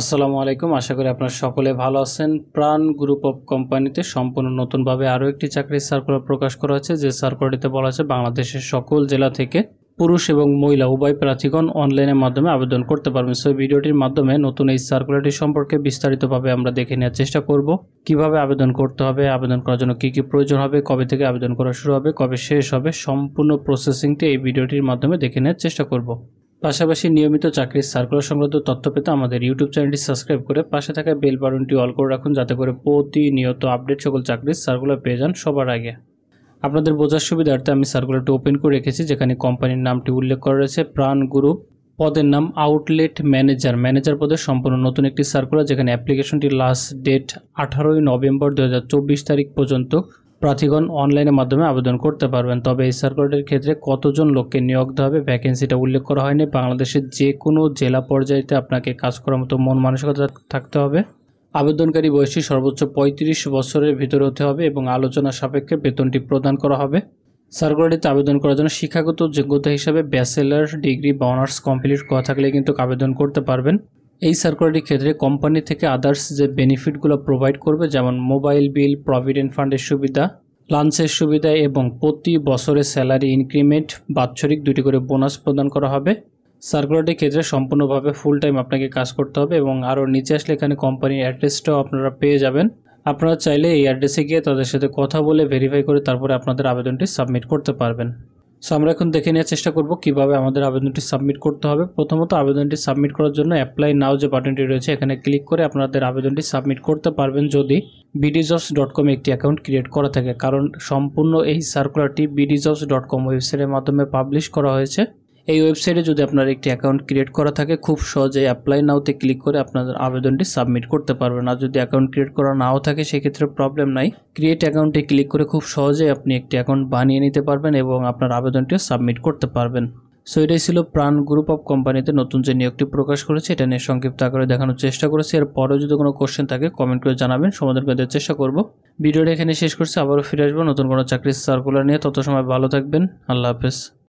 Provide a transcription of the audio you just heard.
আসসালামু আলাইকুম আশা করি আপনারা সকলে ভালো আছেন প্রাণ গ্রুপ অফ কোম্পানিতে সম্পূর্ণ নতুনভাবে আরও একটি চাকরির সার্কুলার প্রকাশ করা হয়েছে যে সার্কুলারটিতে বলা হয়েছে বাংলাদেশের সকল জেলা থেকে পুরুষ এবং মহিলা উভয় প্রার্থীগণ অনলাইনের মাধ্যমে আবেদন করতে পারবেন সেই ভিডিওটির মাধ্যমে নতুন এই সার্কুলারটি সম্পর্কে বিস্তারিতভাবে আমরা দেখে নেওয়ার চেষ্টা করব কিভাবে আবেদন করতে হবে আবেদন করার জন্য কী কী প্রয়োজন হবে কবে থেকে আবেদন করা শুরু হবে কবে শেষ হবে সম্পূর্ণ প্রসেসিংটি এই ভিডিওটির মাধ্যমে দেখে নেওয়ার চেষ্টা করব পাশাপাশি নিয়মিত চাকরির সার্কুলার সংক্রান্ত তথ্য পেতে আমাদের ইউটিউব চ্যানেলটি সাবস্ক্রাইব করে পাশে থাকা বেল বাটনটি অল করে রাখুন যাতে করে প্রতিনিয়ত আপডেট সকল চাকরির সার্কুলার পেয়ে যান সবার আগে আপনাদের বোঝার সুবিধার্থে আমি সার্কুলারটি ওপেন করে রেখেছি যেখানে কোম্পানির নামটি উল্লেখ করা রয়েছে প্রাণ গ্রুপ পদের নাম আউটলেট ম্যানেজার ম্যানেজার পদে সম্পূর্ণ নতুন একটি সার্কুলার যেখানে অ্যাপ্লিকেশনটি লাস্ট ডেট আঠারোই নভেম্বর দু তারিখ পর্যন্ত প্রার্থীগণ অনলাইনের মাধ্যমে আবেদন করতে পারবেন তবে এই সার্কুলারের ক্ষেত্রে কতজন লোককে নিয়োগ দেওয়া হবে ভ্যাকেন্সিটা উল্লেখ করা হয়নি বাংলাদেশের যে কোনো জেলা পর্যায়েতে আপনাকে কাজ করার মতো মন মানসিকতা থাকতে হবে আবেদনকারী বয়সী সর্বোচ্চ ৩৫ বছরের ভিতরে হতে হবে এবং আলোচনা সাপেক্ষে বেতনটি প্রদান করা হবে সার্কুলারটিতে আবেদন করার জন্য শিক্ষাগত যোগ্যতা হিসাবে ব্যাচেলার ডিগ্রি বা অনার্স কমপ্লিট করা থাকলে কিন্তু আবেদন করতে পারবেন এই সার্কুলারটির ক্ষেত্রে কোম্পানি থেকে আদার্স যে বেনিফিটগুলো প্রোভাইড করবে যেমন মোবাইল বিল প্রভিডেন্ট ফান্ডের সুবিধা লাঞ্চের সুবিধা এবং প্রতি বছরে স্যালারি ইনক্রিমেন্ট বাৎসরিক দুটি করে বোনাস প্রদান করা হবে সার্কুলারটির ক্ষেত্রে সম্পূর্ণভাবে ফুল টাইম আপনাকে কাজ করতে হবে এবং আরও নিচে আসলে এখানে কোম্পানির অ্যাড্রেসটাও আপনারা পেয়ে যাবেন আপনারা চাইলে এই অ্যাড্রেসে গিয়ে তাদের সাথে কথা বলে ভেরিফাই করে তারপরে আপনাদের আবেদনটি সাবমিট করতে পারবেন সো আমরা এখন দেখে নেওয়ার চেষ্টা করব কিভাবে আমাদের আবেদনটি সাবমিট করতে হবে প্রথমত আবেদনটি সাবমিট করার জন্য অ্যাপ্লাই নাও যে বাটনটি রয়েছে এখানে ক্লিক করে আপনাদের আবেদনটি সাবমিট করতে পারবেন যদি বিডিজবস ডট কম একটি অ্যাকাউন্ট ক্রিয়েট করা থাকে কারণ সম্পূর্ণ এই সার্কুলারটি বিডিজবস ডট কম ওয়েবসাইটের মাধ্যমে পাবলিশ করা হয়েছে এই ওয়েবসাইটে যদি আপনার একটি অ্যাকাউন্ট ক্রিয়েট করা থাকে খুব সহজে অ্যাপ্লাই নাওতে ক্লিক করে আপনাদের আবেদনটি সাবমিট করতে পারবেন আর যদি অ্যাকাউন্ট ক্রিয়েট করা নাও থাকে সেক্ষেত্রে প্রবলেম নাই ক্রিয়েট অ্যাকাউন্টে ক্লিক করে খুব সহজে আপনি একটি অ্যাকাউন্ট বানিয়ে নিতে পারবেন এবং আপনার আবেদনটিও সাবমিট করতে পারবেন সো এটাই ছিল প্রাণ গ্রুপ অফ কোম্পানিতে নতুন যে নিয়োগটি প্রকাশ করেছে এটা নিয়ে সংক্ষিপ্ত আকারে দেখানোর চেষ্টা করেছি এর পরেও যদি কোনো কোশ্চেন থাকে কমেন্ট করে জানাবেন সমাধান করে দেওয়ার চেষ্টা করব ভিডিওটা এখানে শেষ করছি আবারও ফিরে আসবো নতুন কোনো চাকরির সার্কুলার নিয়ে তত সময় ভালো থাকবেন আল্লাহ হাফেজ